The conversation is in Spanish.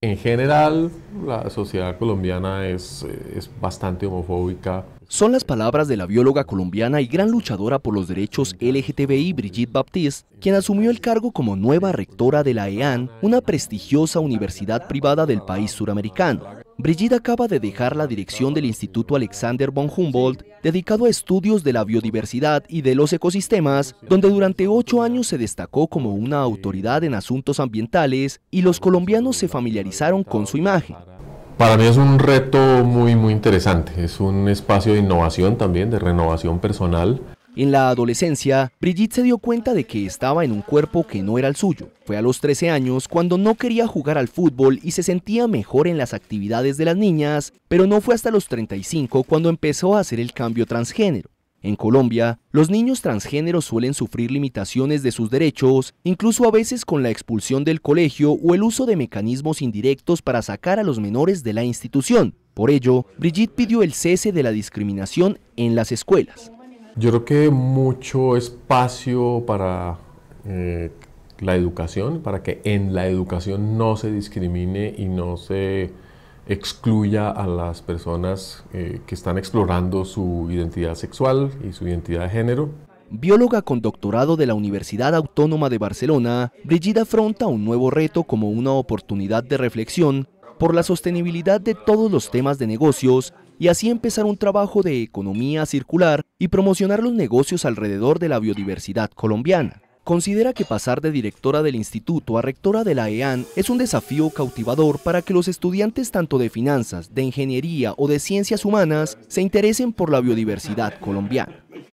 En general, la sociedad colombiana es, bastante homofóbica. Son las palabras de la bióloga colombiana y gran luchadora por los derechos LGTBI Brigitte Baptiste, quien asumió el cargo como nueva rectora de la EAN, una prestigiosa universidad privada del país suramericano. Brigitte acaba de dejar la dirección del Instituto Alexander von Humboldt, dedicado a estudios de la biodiversidad y de los ecosistemas, donde durante ocho años se destacó como una autoridad en asuntos ambientales y los colombianos se familiarizaron con su imagen. Para mí es un reto muy, muy interesante. Es un espacio de innovación también, de renovación personal. En la adolescencia, Brigitte se dio cuenta de que estaba en un cuerpo que no era el suyo. Fue a los 13 años cuando no quería jugar al fútbol y se sentía mejor en las actividades de las niñas, pero no fue hasta los 35 cuando empezó a hacer el cambio transgénero. En Colombia, los niños transgéneros suelen sufrir limitaciones de sus derechos, incluso a veces con la expulsión del colegio o el uso de mecanismos indirectos para sacar a los menores de la institución. Por ello, Brigitte pidió el cese de la discriminación en las escuelas. Yo creo que mucho espacio para eh, la educación, para que en la educación no se discrimine y no se excluya a las personas eh, que están explorando su identidad sexual y su identidad de género. Bióloga con doctorado de la Universidad Autónoma de Barcelona, Brigida afronta un nuevo reto como una oportunidad de reflexión por la sostenibilidad de todos los temas de negocios y así empezar un trabajo de economía circular y promocionar los negocios alrededor de la biodiversidad colombiana. Considera que pasar de directora del instituto a rectora de la EAN es un desafío cautivador para que los estudiantes tanto de finanzas, de ingeniería o de ciencias humanas se interesen por la biodiversidad colombiana.